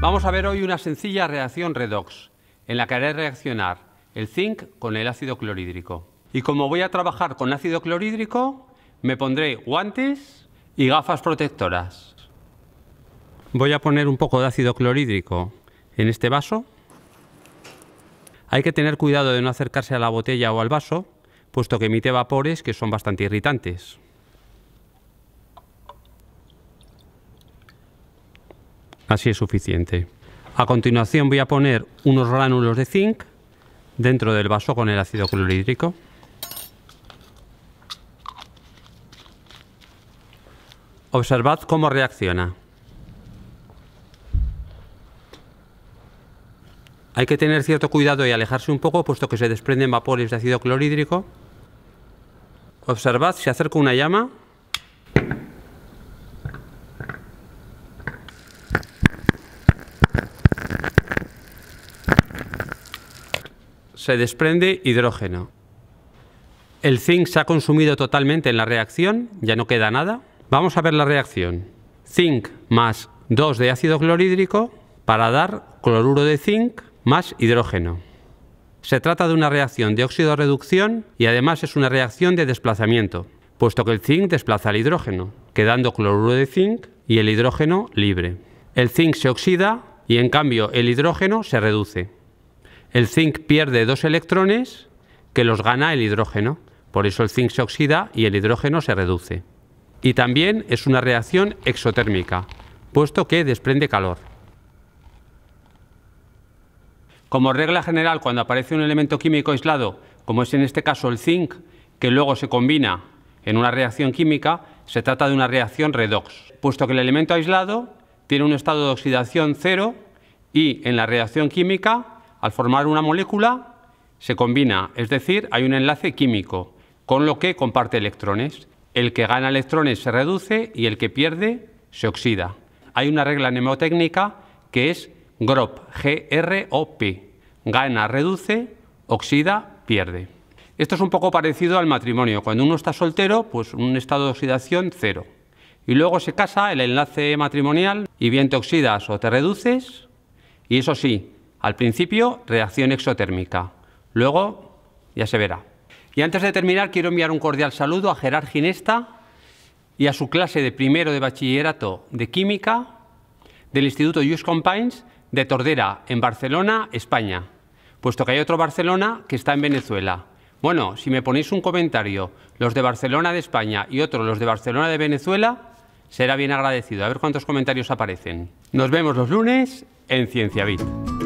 Vamos a ver hoy una sencilla reacción redox, en la que haré reaccionar el zinc con el ácido clorhídrico. Y como voy a trabajar con ácido clorhídrico, me pondré guantes y gafas protectoras. Voy a poner un poco de ácido clorhídrico en este vaso. Hay que tener cuidado de no acercarse a la botella o al vaso, puesto que emite vapores que son bastante irritantes. Así es suficiente. A continuación voy a poner unos gránulos de zinc dentro del vaso con el ácido clorhídrico. Observad cómo reacciona. Hay que tener cierto cuidado y alejarse un poco, puesto que se desprenden vapores de ácido clorhídrico. Observad, se acerca una llama se desprende hidrógeno. El zinc se ha consumido totalmente en la reacción, ya no queda nada. Vamos a ver la reacción. Zinc más 2 de ácido clorhídrico para dar cloruro de zinc más hidrógeno. Se trata de una reacción de óxido-reducción y además es una reacción de desplazamiento, puesto que el zinc desplaza el hidrógeno, quedando cloruro de zinc y el hidrógeno libre. El zinc se oxida y en cambio el hidrógeno se reduce. El zinc pierde dos electrones que los gana el hidrógeno. Por eso el zinc se oxida y el hidrógeno se reduce. Y también es una reacción exotérmica, puesto que desprende calor. Como regla general, cuando aparece un elemento químico aislado, como es en este caso el zinc, que luego se combina en una reacción química, se trata de una reacción redox, puesto que el elemento aislado tiene un estado de oxidación cero y en la reacción química al formar una molécula se combina, es decir, hay un enlace químico, con lo que comparte electrones. El que gana electrones se reduce y el que pierde se oxida. Hay una regla mnemotécnica que es GROP, G-R-O-P. Gana, reduce, oxida, pierde. Esto es un poco parecido al matrimonio. Cuando uno está soltero, pues un estado de oxidación cero. Y luego se casa el enlace matrimonial y bien te oxidas o te reduces. Y eso sí, al principio, reacción exotérmica. Luego, ya se verá. Y antes de terminar, quiero enviar un cordial saludo a Gerard Ginesta y a su clase de primero de bachillerato de química del Instituto Just Compines de Tordera, en Barcelona, España, puesto que hay otro Barcelona que está en Venezuela. Bueno, si me ponéis un comentario, los de Barcelona de España y otro, los de Barcelona de Venezuela, será bien agradecido. A ver cuántos comentarios aparecen. Nos vemos los lunes en ciencia Cienciavit.